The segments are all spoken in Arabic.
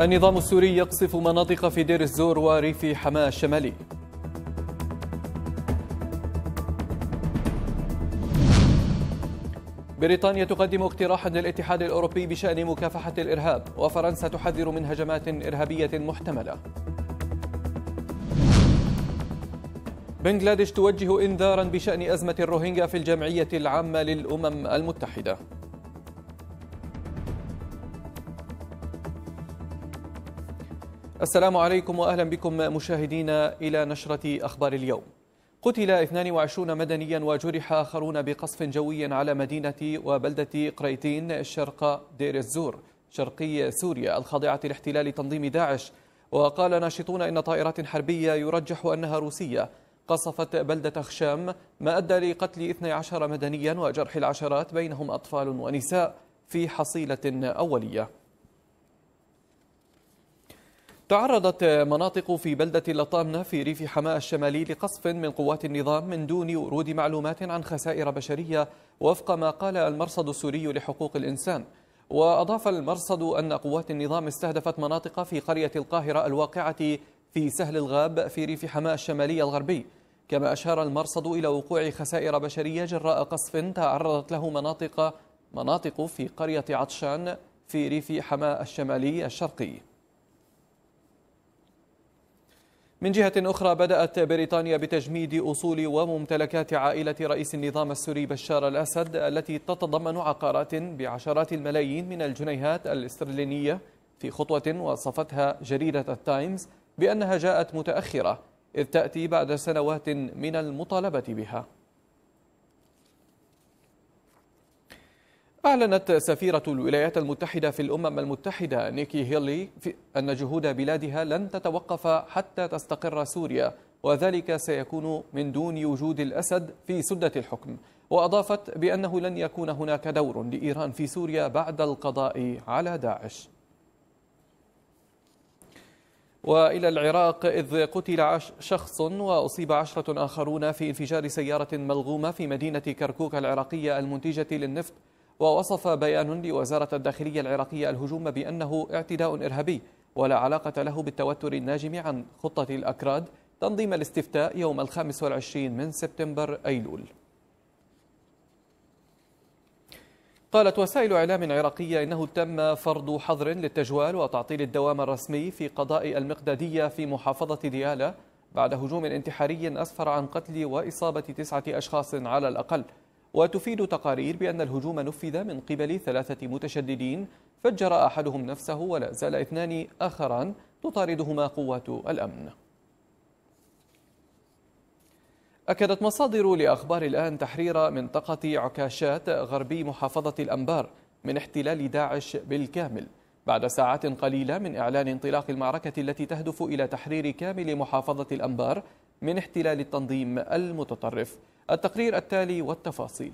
النظام السوري يقصف مناطق في دير الزور وريف حماه الشمالي بريطانيا تقدم اقتراحا للاتحاد الاوروبي بشان مكافحه الارهاب وفرنسا تحذر من هجمات ارهابيه محتمله بنغلاديش توجه انذارا بشان ازمه الروهينجا في الجمعيه العامه للامم المتحده السلام عليكم واهلا بكم مشاهدينا الى نشره اخبار اليوم. قتل 22 مدنيا وجرح اخرون بقصف جوي على مدينه وبلده قريتين شرق دير الزور شرقي سوريا الخاضعه لاحتلال تنظيم داعش وقال ناشطون ان طائرات حربيه يرجح انها روسيه قصفت بلده خشام ما ادى لقتل 12 مدنيا وجرح العشرات بينهم اطفال ونساء في حصيله اوليه. تعرضت مناطق في بلدة لطامنة في ريف حماة الشمالي لقصف من قوات النظام من دون ورود معلومات عن خسائر بشرية وفق ما قال المرصد السوري لحقوق الإنسان وأضاف المرصد أن قوات النظام استهدفت مناطق في قرية القاهرة الواقعة في سهل الغاب في ريف حماة الشمالي الغربي كما أشار المرصد إلى وقوع خسائر بشرية جراء قصف تعرضت له مناطق مناطق في قرية عطشان في ريف حماة الشمالي الشرقي من جهة أخرى بدأت بريطانيا بتجميد أصول وممتلكات عائلة رئيس النظام السوري بشار الأسد التي تتضمن عقارات بعشرات الملايين من الجنيهات الاسترلينية في خطوة وصفتها جريدة التايمز بأنها جاءت متأخرة إذ تأتي بعد سنوات من المطالبة بها أعلنت سفيرة الولايات المتحدة في الأمم المتحدة نيكي هيلي في أن جهود بلادها لن تتوقف حتى تستقر سوريا وذلك سيكون من دون وجود الأسد في سدة الحكم وأضافت بأنه لن يكون هناك دور لإيران في سوريا بعد القضاء على داعش وإلى العراق إذ قتل شخص وأصيب عشرة آخرون في انفجار سيارة ملغومة في مدينة كركوك العراقية المنتجة للنفط ووصف بيان لوزارة الداخلية العراقية الهجوم بأنه اعتداء إرهابي ولا علاقة له بالتوتر الناجم عن خطة الأكراد تنظيم الاستفتاء يوم الخامس والعشرين من سبتمبر أيلول قالت وسائل إعلام عراقية إنه تم فرض حظر للتجوال وتعطيل الدوام الرسمي في قضاء المقدادية في محافظة ديالى بعد هجوم انتحاري أسفر عن قتل وإصابة تسعة أشخاص على الأقل وتفيد تقارير بأن الهجوم نفذ من قبل ثلاثة متشددين فجر أحدهم نفسه ولا زال اثنان آخران تطاردهما قوات الأمن أكدت مصادر لأخبار الآن تحرير منطقة عكاشات غربي محافظة الأنبار من احتلال داعش بالكامل بعد ساعات قليلة من إعلان انطلاق المعركة التي تهدف إلى تحرير كامل محافظة الأنبار من احتلال التنظيم المتطرف التقرير التالي والتفاصيل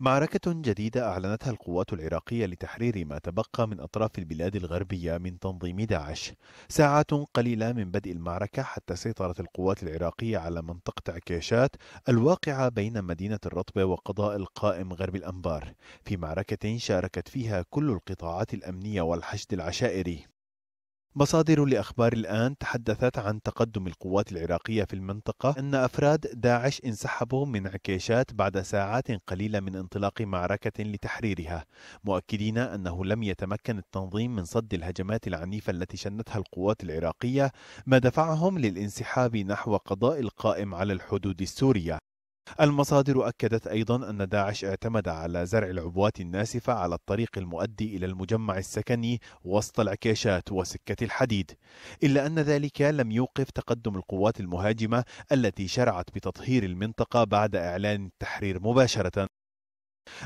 معركة جديدة أعلنتها القوات العراقية لتحرير ما تبقى من أطراف البلاد الغربية من تنظيم داعش ساعات قليلة من بدء المعركة حتى سيطرت القوات العراقية على منطقة عكيشات الواقعة بين مدينة الرطبة وقضاء القائم غرب الأنبار في معركة شاركت فيها كل القطاعات الأمنية والحشد العشائري مصادر لأخبار الآن تحدثت عن تقدم القوات العراقية في المنطقة أن أفراد داعش انسحبوا من عكيشات بعد ساعات قليلة من انطلاق معركة لتحريرها مؤكدين أنه لم يتمكن التنظيم من صد الهجمات العنيفة التي شنتها القوات العراقية ما دفعهم للانسحاب نحو قضاء القائم على الحدود السورية المصادر أكدت أيضا أن داعش اعتمد على زرع العبوات الناسفة على الطريق المؤدي إلى المجمع السكني وسط العكيشات وسكة الحديد إلا أن ذلك لم يوقف تقدم القوات المهاجمة التي شرعت بتطهير المنطقة بعد إعلان التحرير مباشرة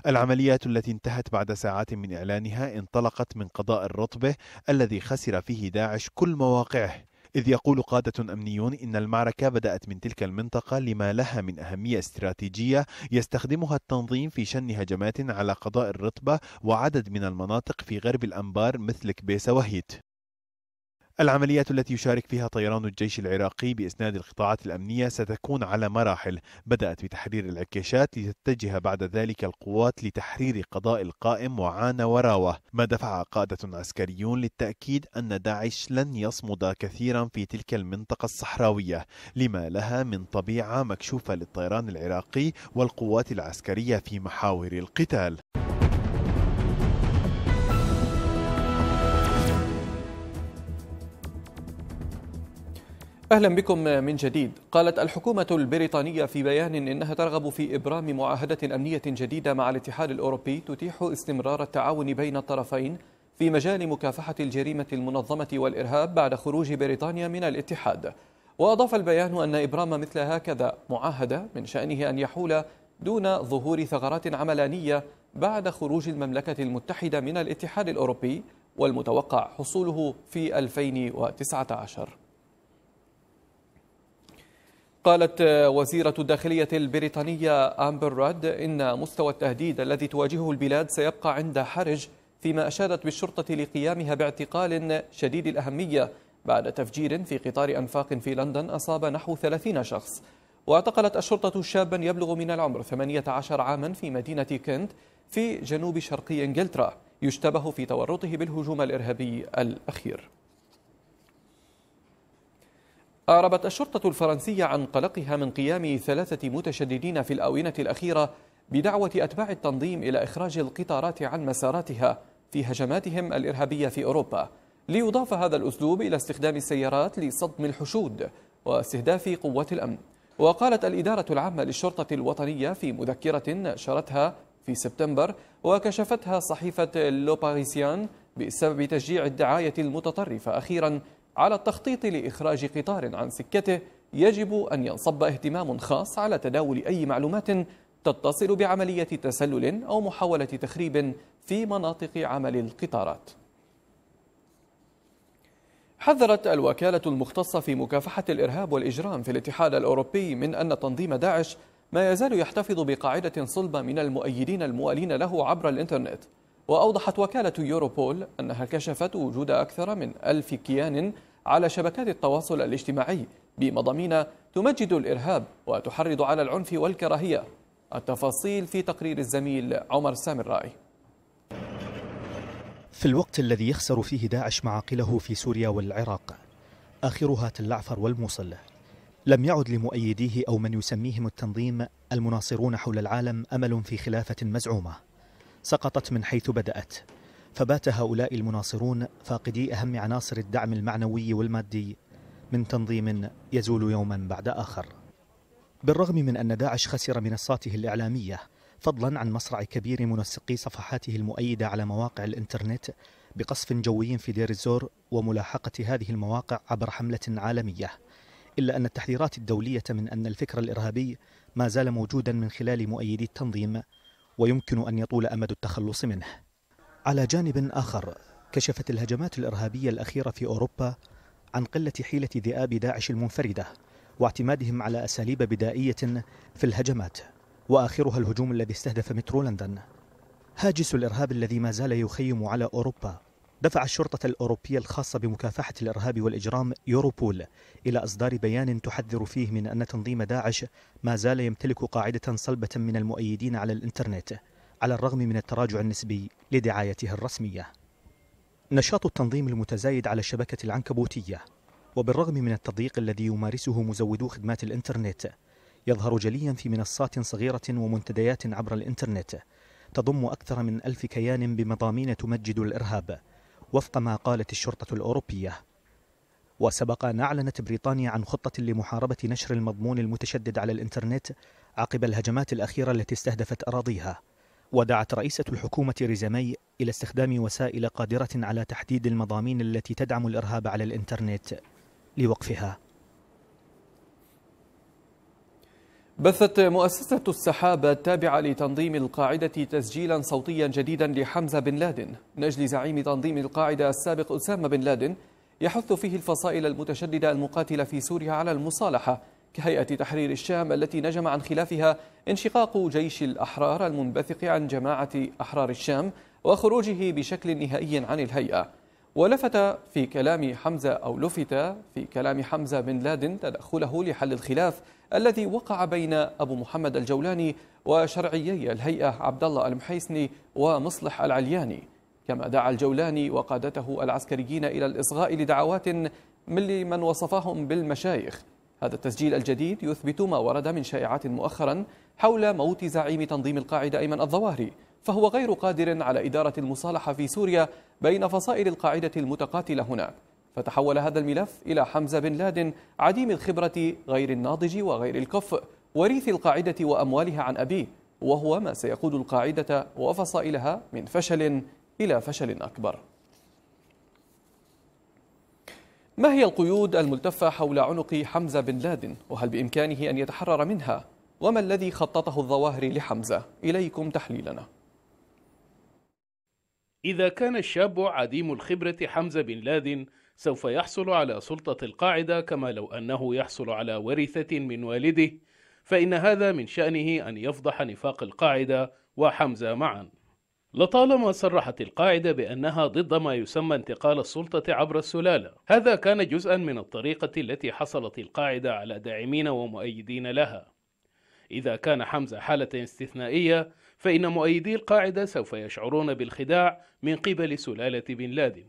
العمليات التي انتهت بعد ساعات من إعلانها انطلقت من قضاء الرطبة الذي خسر فيه داعش كل مواقعه إذ يقول قادة أمنيون إن المعركة بدأت من تلك المنطقة لما لها من أهمية استراتيجية يستخدمها التنظيم في شن هجمات على قضاء الرطبة وعدد من المناطق في غرب الأنبار مثل كبيسة وهيت العمليات التي يشارك فيها طيران الجيش العراقي بإسناد القطاعات الأمنية ستكون على مراحل بدأت بتحرير العكيشات لتتجه بعد ذلك القوات لتحرير قضاء القائم وعان وراوة ما دفع قادة عسكريون للتأكيد أن داعش لن يصمد كثيرا في تلك المنطقة الصحراوية لما لها من طبيعة مكشوفة للطيران العراقي والقوات العسكرية في محاور القتال اهلا بكم من جديد. قالت الحكومه البريطانيه في بيان انها ترغب في ابرام معاهده امنيه جديده مع الاتحاد الاوروبي تتيح استمرار التعاون بين الطرفين في مجال مكافحه الجريمه المنظمه والارهاب بعد خروج بريطانيا من الاتحاد. واضاف البيان ان ابرام مثل هكذا معاهده من شانه ان يحول دون ظهور ثغرات عملانيه بعد خروج المملكه المتحده من الاتحاد الاوروبي والمتوقع حصوله في 2019. قالت وزيرة الداخلية البريطانية أمبر راد إن مستوى التهديد الذي تواجهه البلاد سيبقى عند حرج فيما أشادت بالشرطة لقيامها باعتقال شديد الأهمية بعد تفجير في قطار أنفاق في لندن أصاب نحو 30 شخص واعتقلت الشرطة شابا يبلغ من العمر 18 عاما في مدينة كنت في جنوب شرقي إنجلترا يشتبه في تورطه بالهجوم الإرهابي الأخير أعربت الشرطة الفرنسية عن قلقها من قيام ثلاثة متشددين في الآونة الأخيرة بدعوة أتباع التنظيم إلى إخراج القطارات عن مساراتها في هجماتهم الإرهابية في أوروبا ليضاف هذا الأسلوب إلى استخدام السيارات لصدم الحشود واستهداف قوات الأمن وقالت الإدارة العامة للشرطة الوطنية في مذكرة نشرتها في سبتمبر وكشفتها صحيفة لوباريسيان بسبب تشجيع الدعاية المتطرفة أخيرا على التخطيط لإخراج قطار عن سكته يجب أن ينصب اهتمام خاص على تداول أي معلومات تتصل بعملية تسلل أو محاولة تخريب في مناطق عمل القطارات حذرت الوكالة المختصة في مكافحة الإرهاب والإجرام في الاتحاد الأوروبي من أن تنظيم داعش ما يزال يحتفظ بقاعدة صلبة من المؤيدين الموالين له عبر الإنترنت وأوضحت وكالة يوروبول أنها كشفت وجود أكثر من ألف كيان على شبكات التواصل الاجتماعي بمضامين تمجد الإرهاب وتحرض على العنف والكراهية التفاصيل في تقرير الزميل عمر سامي الرائي في الوقت الذي يخسر فيه داعش معاقله في سوريا والعراق آخرها تلعفر والموصل لم يعد لمؤيديه أو من يسميهم التنظيم المناصرون حول العالم أمل في خلافة مزعومة سقطت من حيث بدأت فبات هؤلاء المناصرون فاقدي أهم عناصر الدعم المعنوي والمادي من تنظيم يزول يوما بعد آخر بالرغم من أن داعش خسر منصاته الإعلامية فضلا عن مصرع كبير منسقي صفحاته المؤيدة على مواقع الإنترنت بقصف جوي في دير الزور وملاحقة هذه المواقع عبر حملة عالمية إلا أن التحذيرات الدولية من أن الفكر الإرهابي ما زال موجودا من خلال مؤيدي التنظيم ويمكن أن يطول أمد التخلص منه على جانب آخر كشفت الهجمات الإرهابية الأخيرة في أوروبا عن قلة حيلة ذئاب داعش المنفردة واعتمادهم على أساليب بدائية في الهجمات وآخرها الهجوم الذي استهدف مترو لندن هاجس الإرهاب الذي ما زال يخيم على أوروبا دفع الشرطة الأوروبية الخاصة بمكافحة الإرهاب والإجرام يوروبول إلى إصدار بيان تحذر فيه من أن تنظيم داعش ما زال يمتلك قاعدة صلبة من المؤيدين على الإنترنت على الرغم من التراجع النسبي لدعايته الرسمية نشاط التنظيم المتزايد على الشبكة العنكبوتية وبالرغم من التضييق الذي يمارسه مزودو خدمات الإنترنت يظهر جليا في منصات صغيرة ومنتديات عبر الإنترنت تضم أكثر من ألف كيان بمضامين تمجد الإرهاب وفق ما قالت الشرطة الأوروبية وسبق أن أعلنت بريطانيا عن خطة لمحاربة نشر المضمون المتشدد على الإنترنت عقب الهجمات الأخيرة التي استهدفت أراضيها ودعت رئيسة الحكومة ريزامي إلى استخدام وسائل قادرة على تحديد المضامين التي تدعم الإرهاب على الإنترنت لوقفها بثت مؤسسة السحابة التابعة لتنظيم القاعدة تسجيلا صوتيا جديدا لحمزة بن لادن من أجل زعيم تنظيم القاعدة السابق أسامة بن لادن يحث فيه الفصائل المتشددة المقاتلة في سوريا على المصالحة كهيئة تحرير الشام التي نجم عن خلافها انشقاق جيش الأحرار المنبثق عن جماعة أحرار الشام وخروجه بشكل نهائي عن الهيئة ولفت في كلام حمزة أو لفت في كلام حمزة بن لادن تدخله لحل الخلاف الذي وقع بين أبو محمد الجولاني وشرعيي الهيئة عبد الله المحيسني ومصلح العلياني كما دعا الجولاني وقادته العسكريين إلى الإصغاء لدعوات من لمن وصفهم بالمشايخ هذا التسجيل الجديد يثبت ما ورد من شائعات مؤخرا حول موت زعيم تنظيم القاعدة أيمن الظواهري فهو غير قادر على إدارة المصالحة في سوريا بين فصائل القاعدة المتقاتلة هناك فتحول هذا الملف إلى حمزة بن لادن عديم الخبرة غير الناضج وغير الكفء وريث القاعدة وأموالها عن أبيه وهو ما سيقود القاعدة وفصائلها من فشل إلى فشل أكبر ما هي القيود الملتفة حول عنق حمزة بن لادن وهل بإمكانه أن يتحرر منها وما الذي خططه الظواهر لحمزة إليكم تحليلنا إذا كان الشاب عديم الخبرة حمزة بن لادن سوف يحصل على سلطة القاعدة كما لو أنه يحصل على ورثة من والده فإن هذا من شأنه أن يفضح نفاق القاعدة وحمزة معا لطالما صرحت القاعدة بأنها ضد ما يسمى انتقال السلطة عبر السلالة هذا كان جزءا من الطريقة التي حصلت القاعدة على داعمين ومؤيدين لها إذا كان حمزة حالة استثنائية فإن مؤيدي القاعدة سوف يشعرون بالخداع من قبل سلالة بن لادن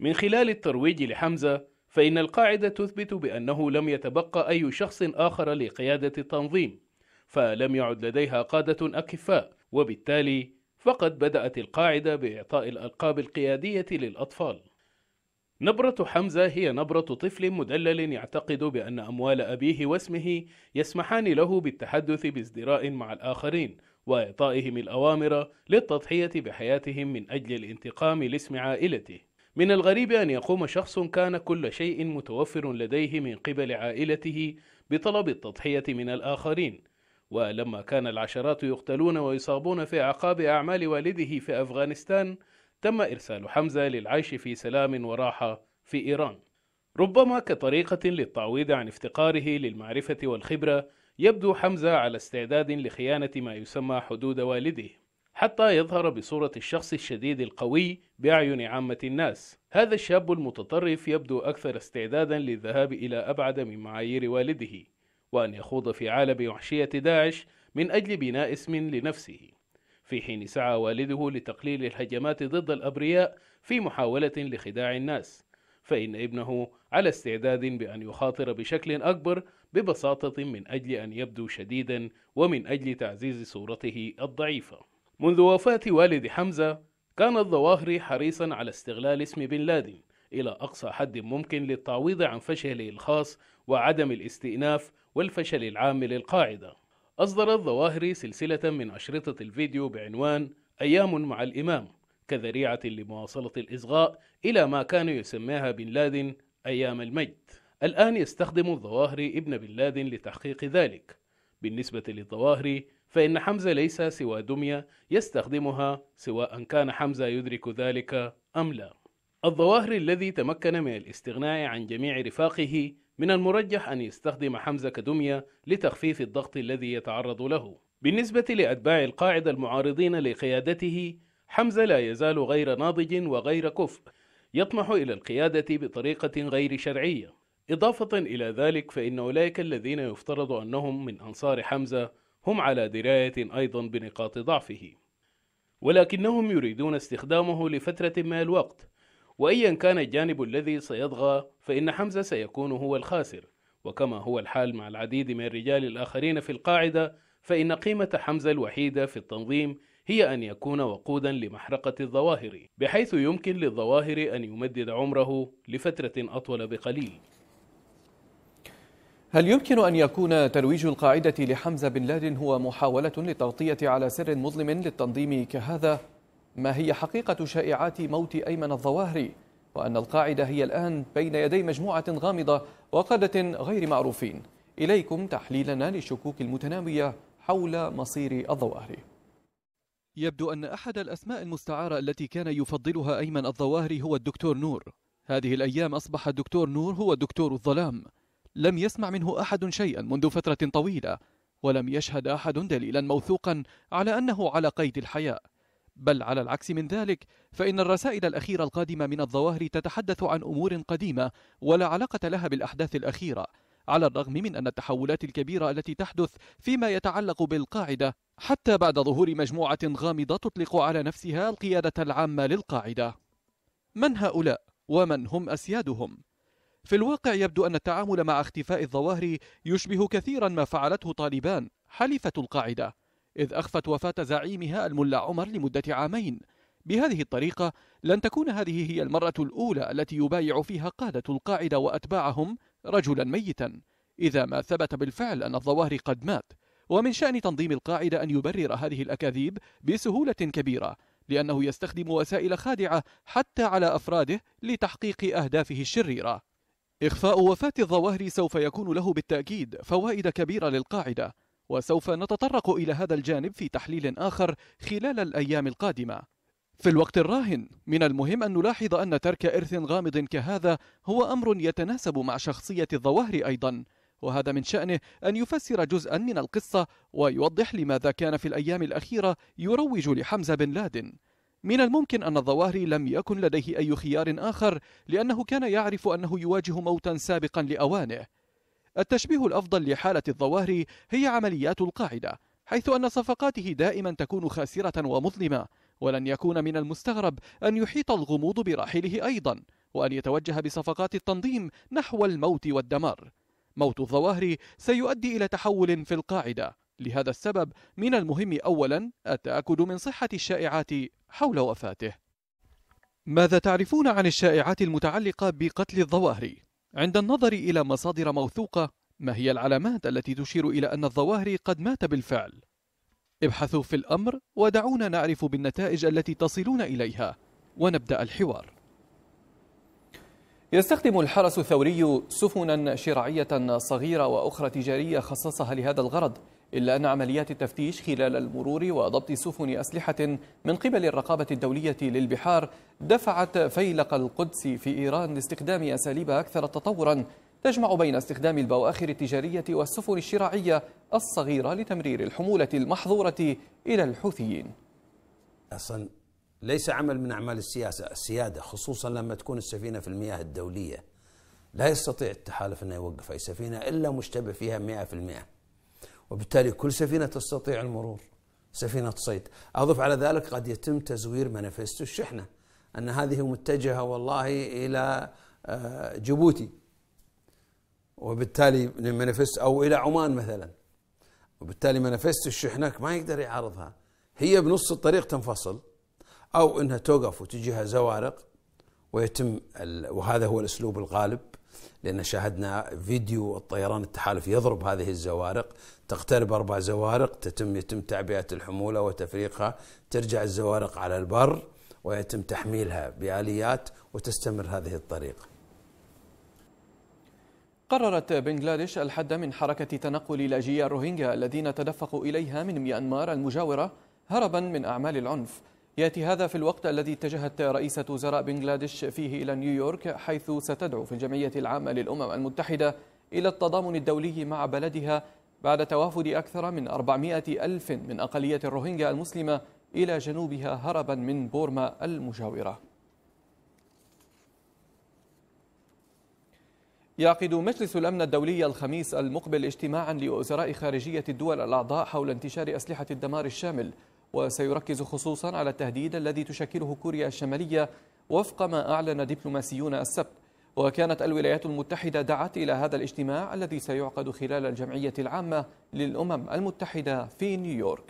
من خلال الترويج لحمزة فإن القاعدة تثبت بأنه لم يتبقى أي شخص آخر لقيادة التنظيم فلم يعد لديها قادة أكفاء وبالتالي فقد بدأت القاعدة بإعطاء الألقاب القيادية للأطفال. نبرة حمزة هي نبرة طفل مدلل يعتقد بأن أموال أبيه واسمه يسمحان له بالتحدث بازدراء مع الآخرين وإعطائهم الأوامر للتضحية بحياتهم من أجل الانتقام لاسم عائلته. من الغريب أن يقوم شخص كان كل شيء متوفر لديه من قبل عائلته بطلب التضحية من الآخرين ولما كان العشرات يقتلون ويصابون في عقاب أعمال والده في أفغانستان تم إرسال حمزة للعيش في سلام وراحة في إيران ربما كطريقة للتعويض عن افتقاره للمعرفة والخبرة يبدو حمزة على استعداد لخيانة ما يسمى حدود والده حتى يظهر بصورة الشخص الشديد القوي بأعين عامة الناس هذا الشاب المتطرف يبدو أكثر استعدادا للذهاب إلى أبعد من معايير والده وأن يخوض في عالم وحشية داعش من أجل بناء اسم لنفسه في حين سعى والده لتقليل الهجمات ضد الأبرياء في محاولة لخداع الناس فإن ابنه على استعداد بأن يخاطر بشكل أكبر ببساطة من أجل أن يبدو شديدا ومن أجل تعزيز صورته الضعيفة منذ وفاة والد حمزة كان الظواهري حريصا على استغلال اسم بن لادن إلى أقصى حد ممكن للتعويض عن فشله الخاص وعدم الاستئناف والفشل العام للقاعدة أصدر الظواهري سلسلة من أشرطة الفيديو بعنوان أيام مع الإمام كذريعة لمواصلة الإصغاء إلى ما كان يسميها بن لادن أيام المجد الآن يستخدم الظواهري ابن بن لادن لتحقيق ذلك بالنسبة للظواهري فإن حمزة ليس سوى دمية يستخدمها سواء كان حمزة يدرك ذلك أم لا الظواهري الذي تمكن من الاستغناء عن جميع رفاقه من المرجح أن يستخدم حمزة كدمية لتخفيف الضغط الذي يتعرض له بالنسبة لأتباع القاعدة المعارضين لقيادته حمزة لا يزال غير ناضج وغير كفء يطمح إلى القيادة بطريقة غير شرعية إضافة إلى ذلك فإن أولئك الذين يفترض أنهم من أنصار حمزة هم على دراية أيضا بنقاط ضعفه ولكنهم يريدون استخدامه لفترة ما الوقت وأيا كان الجانب الذي سيطغى فإن حمزة سيكون هو الخاسر وكما هو الحال مع العديد من الرجال الآخرين في القاعدة فإن قيمة حمزة الوحيدة في التنظيم هي أن يكون وقودا لمحرقة الظواهر بحيث يمكن للظواهر أن يمدد عمره لفترة أطول بقليل هل يمكن أن يكون ترويج القاعدة لحمزة بن لادن هو محاولة للتغطية على سر مظلم للتنظيم كهذا ما هي حقيقة شائعات موت أيمن الظواهري وأن القاعدة هي الآن بين يدي مجموعة غامضة وقادة غير معروفين إليكم تحليلنا للشكوك المتنامية حول مصير الظواهري يبدو أن أحد الأسماء المستعارة التي كان يفضلها أيمن الظواهري هو الدكتور نور هذه الأيام أصبح الدكتور نور هو الدكتور الظلام لم يسمع منه أحد شيئا منذ فترة طويلة ولم يشهد أحد دليلا موثوقا على أنه على قيد الحياة بل على العكس من ذلك فإن الرسائل الأخيرة القادمة من الظواهر تتحدث عن أمور قديمة ولا علاقة لها بالأحداث الأخيرة على الرغم من أن التحولات الكبيرة التي تحدث فيما يتعلق بالقاعدة حتى بعد ظهور مجموعة غامضة تطلق على نفسها القيادة العامة للقاعدة من هؤلاء؟ ومن هم أسيادهم؟ في الواقع يبدو أن التعامل مع اختفاء الظواهر يشبه كثيرا ما فعلته طالبان حليفة القاعدة إذ أخفت وفاة زعيمها الملا عمر لمدة عامين بهذه الطريقة لن تكون هذه هي المرة الأولى التي يبايع فيها قادة القاعدة وأتباعهم رجلا ميتا إذا ما ثبت بالفعل أن الظواهر قد مات ومن شأن تنظيم القاعدة أن يبرر هذه الأكاذيب بسهولة كبيرة لأنه يستخدم وسائل خادعة حتى على أفراده لتحقيق أهدافه الشريرة إخفاء وفاة الظواهر سوف يكون له بالتأكيد فوائد كبيرة للقاعدة وسوف نتطرق إلى هذا الجانب في تحليل آخر خلال الأيام القادمة في الوقت الراهن من المهم أن نلاحظ أن ترك إرث غامض كهذا هو أمر يتناسب مع شخصية الظواهر أيضا وهذا من شأنه أن يفسر جزءا من القصة ويوضح لماذا كان في الأيام الأخيرة يروج لحمزة بن لادن من الممكن أن الظواهري لم يكن لديه أي خيار آخر لأنه كان يعرف أنه يواجه موتا سابقا لأوانه التشبيه الأفضل لحالة الظواهر هي عمليات القاعدة حيث أن صفقاته دائما تكون خاسرة ومظلمة ولن يكون من المستغرب أن يحيط الغموض برحيله أيضا وأن يتوجه بصفقات التنظيم نحو الموت والدمار موت الظواهر سيؤدي إلى تحول في القاعدة لهذا السبب من المهم أولا التأكد من صحة الشائعات حول وفاته ماذا تعرفون عن الشائعات المتعلقة بقتل الظواهر؟ عند النظر إلى مصادر موثوقة ما هي العلامات التي تشير إلى أن الظواهري قد مات بالفعل؟ ابحثوا في الأمر ودعونا نعرف بالنتائج التي تصلون إليها ونبدأ الحوار يستخدم الحرس الثوري سفنا شراعية صغيرة وأخرى تجارية خصصها لهذا الغرض إلا أن عمليات التفتيش خلال المرور وضبط سفن أسلحة من قبل الرقابة الدولية للبحار دفعت فيلق القدس في إيران لاستخدام أساليب أكثر تطورا تجمع بين استخدام البواخر التجارية والسفن الشراعية الصغيرة لتمرير الحمولة المحظورة إلى الحوثيين أصلا ليس عمل من أعمال السياسة السيادة خصوصا لما تكون السفينة في المياه الدولية لا يستطيع التحالف أنه يوقف أي سفينة إلا مشتبه فيها 100% وبالتالي كل سفينة تستطيع المرور سفينة صيد أضف على ذلك قد يتم تزوير منافست الشحنة أن هذه متجهة والله إلى آه، جيبوتي وبالتالي منافست أو إلى عمان مثلا وبالتالي منافست الشحنة ما يقدر يعارضها هي بنص الطريق تنفصل أو أنها توقف وتجيها زوارق ويتم وهذا هو الأسلوب الغالب لأن شاهدنا فيديو الطيران التحالف يضرب هذه الزوارق تقترب أربع زوارق تتم يتم تعبئة الحمولة وتفريقها ترجع الزوارق على البر ويتم تحميلها بآليات وتستمر هذه الطريقة قررت بنغلاديش الحد من حركة تنقل لاجئي الروهينجا الذين تدفقوا إليها من ميانمار المجاورة هربا من أعمال العنف يأتي هذا في الوقت الذي اتجهت رئيسة وزراء بنغلاديش فيه إلى نيويورك حيث ستدعو في الجمعية العامة للأمم المتحدة إلى التضامن الدولي مع بلدها بعد توافد أكثر من 400 ألف من أقلية الروهينجا المسلمة إلى جنوبها هربا من بورما المجاورة يعقد مجلس الأمن الدولي الخميس المقبل اجتماعا لوزراء خارجية الدول الأعضاء حول انتشار أسلحة الدمار الشامل وسيركز خصوصا على التهديد الذي تشكله كوريا الشمالية وفق ما أعلن دبلوماسيون السبت وكانت الولايات المتحدة دعت إلى هذا الاجتماع الذي سيعقد خلال الجمعية العامة للأمم المتحدة في نيويورك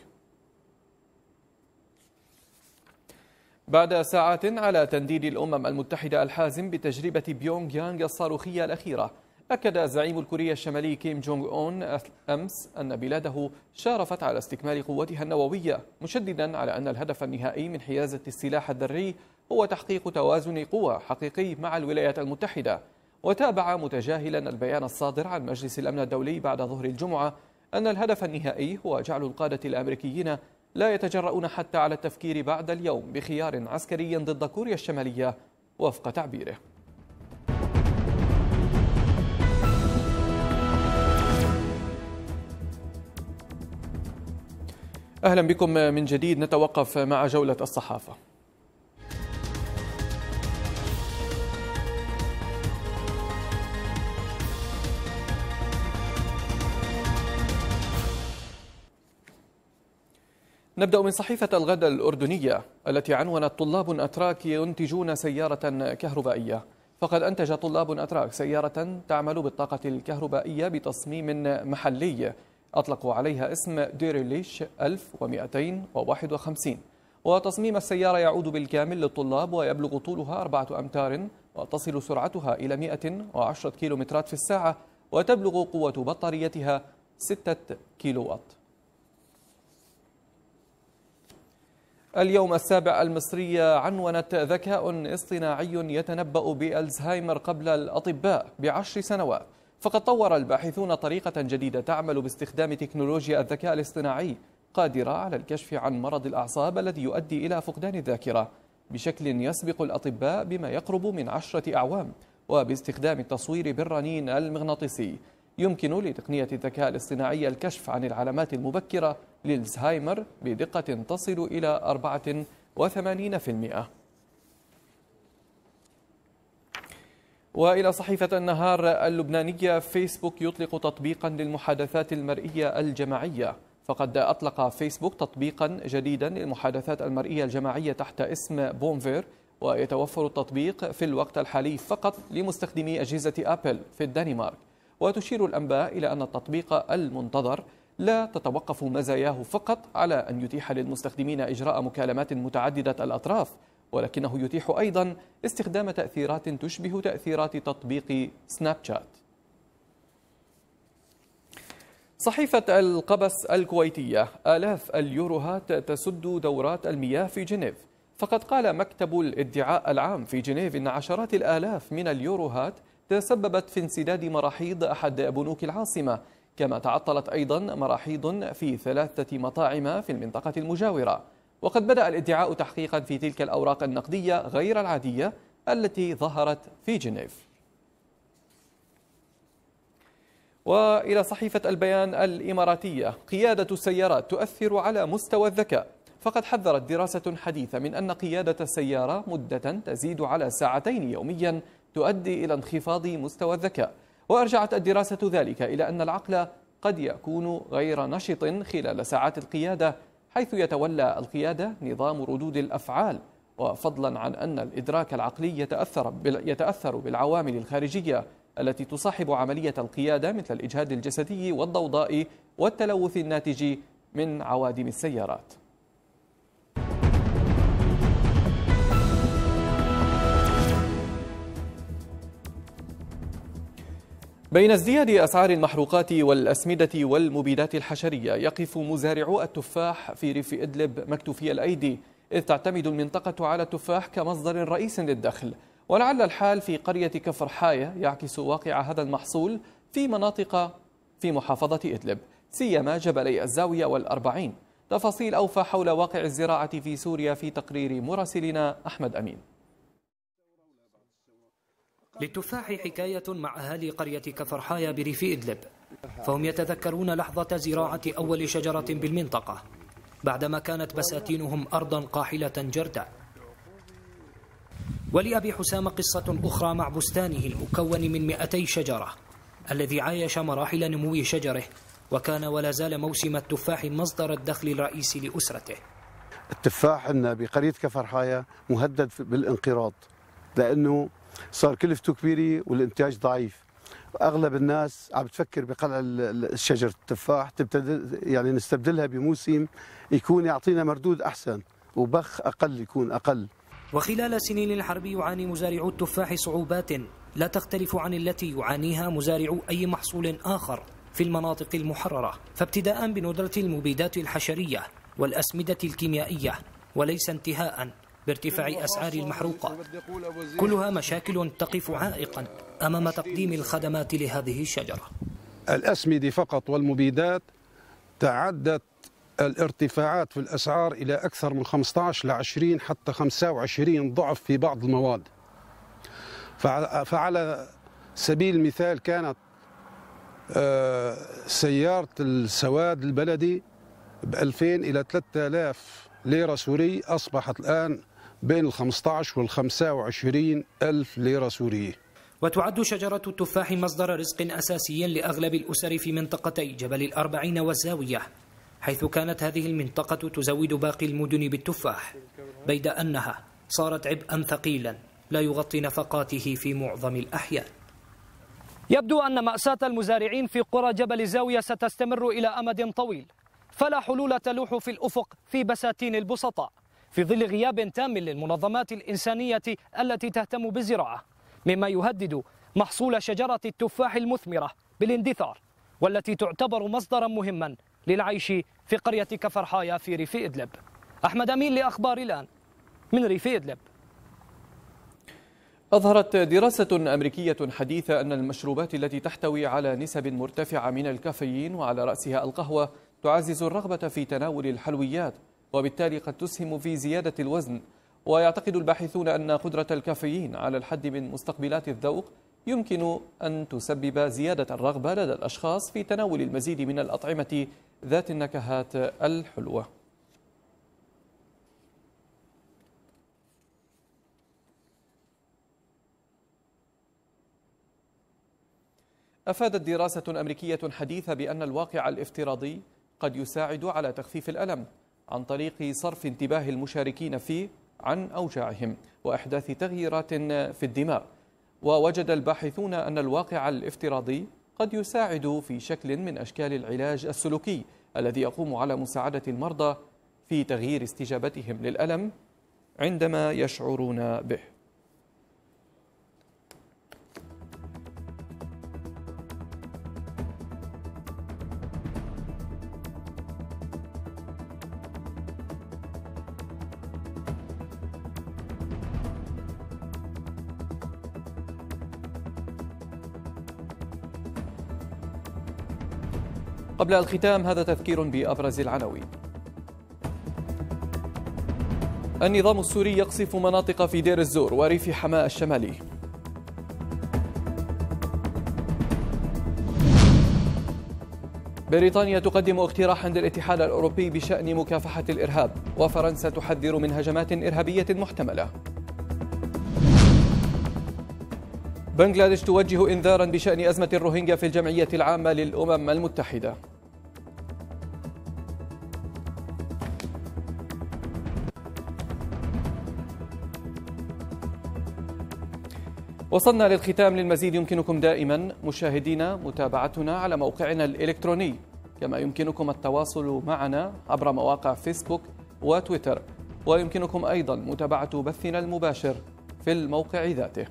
بعد ساعات على تنديد الأمم المتحدة الحازم بتجربة بيونغ يانغ الصاروخية الأخيرة أكد الزعيم الكوري الشمالي كيم جونغ أون أمس أن بلاده شارفت على استكمال قوتها النووية مشددا على أن الهدف النهائي من حيازة السلاح الذري هو تحقيق توازن قوى حقيقي مع الولايات المتحدة وتابع متجاهلا البيان الصادر عن مجلس الأمن الدولي بعد ظهر الجمعة أن الهدف النهائي هو جعل القادة الأمريكيين لا يتجرؤون حتى على التفكير بعد اليوم بخيار عسكري ضد كوريا الشمالية وفق تعبيره أهلا بكم من جديد نتوقف مع جولة الصحافة نبدأ من صحيفة الغد الأردنية التي عنونت طلاب أتراك ينتجون سيارة كهربائية فقد أنتج طلاب أتراك سيارة تعمل بالطاقة الكهربائية بتصميم محلي أطلقوا عليها اسم ديريليش 1251 وتصميم السيارة يعود بالكامل للطلاب ويبلغ طولها أربعة أمتار وتصل سرعتها إلى 110 كيلومترات في الساعة وتبلغ قوة بطاريتها 6 كيلووات اليوم السابع المصرية عنونت ذكاء اصطناعي يتنبأ بألزهايمر قبل الأطباء بعشر سنوات فقد طور الباحثون طريقة جديدة تعمل باستخدام تكنولوجيا الذكاء الاصطناعي قادرة على الكشف عن مرض الأعصاب الذي يؤدي إلى فقدان الذاكرة بشكل يسبق الأطباء بما يقرب من عشرة أعوام وباستخدام التصوير بالرنين المغناطيسي يمكن لتقنية الذكاء الاصطناعي الكشف عن العلامات المبكرة للزهايمر بدقة تصل إلى 84% والى صحيفه النهار اللبنانيه فيسبوك يطلق تطبيقا للمحادثات المرئيه الجماعيه فقد اطلق فيسبوك تطبيقا جديدا للمحادثات المرئيه الجماعيه تحت اسم بومفير ويتوفر التطبيق في الوقت الحالي فقط لمستخدمي اجهزه ابل في الدنمارك وتشير الانباء الى ان التطبيق المنتظر لا تتوقف مزاياه فقط على ان يتيح للمستخدمين اجراء مكالمات متعدده الاطراف ولكنه يتيح أيضا استخدام تأثيرات تشبه تأثيرات تطبيق سناب شات صحيفة القبس الكويتية آلاف اليوروهات تسد دورات المياه في جنيف فقد قال مكتب الادعاء العام في جنيف إن عشرات الآلاف من اليوروهات تسببت في انسداد مراحيض أحد بنوك العاصمة كما تعطلت أيضا مراحيض في ثلاثة مطاعم في المنطقة المجاورة وقد بدأ الادعاء تحقيقا في تلك الأوراق النقدية غير العادية التي ظهرت في جنيف وإلى صحيفة البيان الإماراتية قيادة السيارات تؤثر على مستوى الذكاء فقد حذرت دراسة حديثة من أن قيادة السيارة مدة تزيد على ساعتين يوميا تؤدي إلى انخفاض مستوى الذكاء وأرجعت الدراسة ذلك إلى أن العقل قد يكون غير نشط خلال ساعات القيادة حيث يتولى القيادة نظام ردود الأفعال وفضلا عن أن الإدراك العقلي يتأثر, يتأثر بالعوامل الخارجية التي تصاحب عملية القيادة مثل الإجهاد الجسدي والضوضاء والتلوث الناتج من عوادم السيارات بين ازدياد أسعار المحروقات والأسمدة والمبيدات الحشرية يقف مزارعو التفاح في ريف إدلب مكتوفي الأيدي إذ تعتمد المنطقة على التفاح كمصدر رئيس للدخل ولعل الحال في قرية كفر حاية يعكس واقع هذا المحصول في مناطق في محافظة إدلب سيما جبلي الزاوية والأربعين تفاصيل أوفى حول واقع الزراعة في سوريا في تقرير مراسلنا أحمد أمين للتفاح حكاية مع أهالي قرية كفرحايا بريف إدلب فهم يتذكرون لحظة زراعة أول شجرة بالمنطقة بعدما كانت بساتينهم أرضا قاحلة جردة ولأبي حسام قصة أخرى مع بستانه المكون من 200 شجرة الذي عايش مراحل نمو شجره وكان ولا زال موسم التفاح مصدر الدخل الرئيسي لأسرته التفاح بقرية كفرحايا مهدد بالانقراض لأنه صار كلفته كبيره والانتاج ضعيف اغلب الناس عم تفكر بقلع الشجر التفاح تبتدل يعني نستبدلها بموسم يكون يعطينا مردود احسن وبخ اقل يكون اقل وخلال سنين الحرب يعاني مزارعو التفاح صعوبات لا تختلف عن التي يعانيها مزارعو اي محصول اخر في المناطق المحرره فابتداء بندره المبيدات الحشريه والاسمده الكيميائيه وليس انتهاء بارتفاع أسعار المحروقات كلها مشاكل تقف عائقا أمام تقديم الخدمات لهذه الشجرة الأسمدة فقط والمبيدات تعدت الارتفاعات في الأسعار إلى أكثر من 15 ل 20 حتى 25 ضعف في بعض المواد فعلى سبيل المثال كانت آه، سيارة السواد البلدي ب 2000 إلى 3000 ليرة سوري أصبحت الآن بين ال 15 وال 25 ألف ليرة سورية وتعد شجرة التفاح مصدر رزق أساسي لأغلب الأسر في منطقتي جبل الأربعين والزاوية حيث كانت هذه المنطقة تزود باقي المدن بالتفاح بيد أنها صارت عبئا ثقيلا لا يغطي نفقاته في معظم الأحيان يبدو أن مأساة المزارعين في قرى جبل الزاوية ستستمر إلى أمد طويل فلا حلول تلوح في الأفق في بساتين البسطاء في ظل غياب تام للمنظمات الإنسانية التي تهتم بالزراعة مما يهدد محصول شجرة التفاح المثمرة بالاندثار والتي تعتبر مصدرا مهما للعيش في قرية كفرحايا في ريف إدلب أحمد أمين لأخبار الآن من ريف إدلب أظهرت دراسة أمريكية حديثة أن المشروبات التي تحتوي على نسب مرتفعة من الكافيين وعلى رأسها القهوة تعزز الرغبة في تناول الحلويات وبالتالي قد تسهم في زيادة الوزن ويعتقد الباحثون أن قدرة الكافيين على الحد من مستقبلات الذوق يمكن أن تسبب زيادة الرغبة لدى الأشخاص في تناول المزيد من الأطعمة ذات النكهات الحلوة أفادت دراسة أمريكية حديثة بأن الواقع الافتراضي قد يساعد على تخفيف الألم عن طريق صرف انتباه المشاركين فيه عن أوجاعهم وإحداث تغييرات في الدماغ ووجد الباحثون أن الواقع الافتراضي قد يساعد في شكل من أشكال العلاج السلوكي الذي يقوم على مساعدة المرضى في تغيير استجابتهم للألم عندما يشعرون به قبل الختام هذا تذكير بأبرز العناوين النظام السوري يقصف مناطق في دير الزور وريف حماة الشمالي بريطانيا تقدم اقتراحا للاتحاد الأوروبي بشأن مكافحة الإرهاب وفرنسا تحذر من هجمات إرهابية محتملة بنغلاديش توجه إنذارا بشأن أزمة الروهينجا في الجمعية العامة للأمم المتحدة وصلنا للختام للمزيد يمكنكم دائما مشاهدينا متابعتنا على موقعنا الإلكتروني كما يمكنكم التواصل معنا عبر مواقع فيسبوك وتويتر ويمكنكم أيضا متابعة بثنا المباشر في الموقع ذاته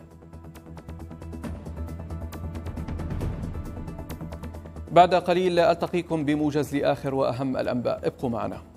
بعد قليل ألتقيكم بموجز لآخر وأهم الأنباء ابقوا معنا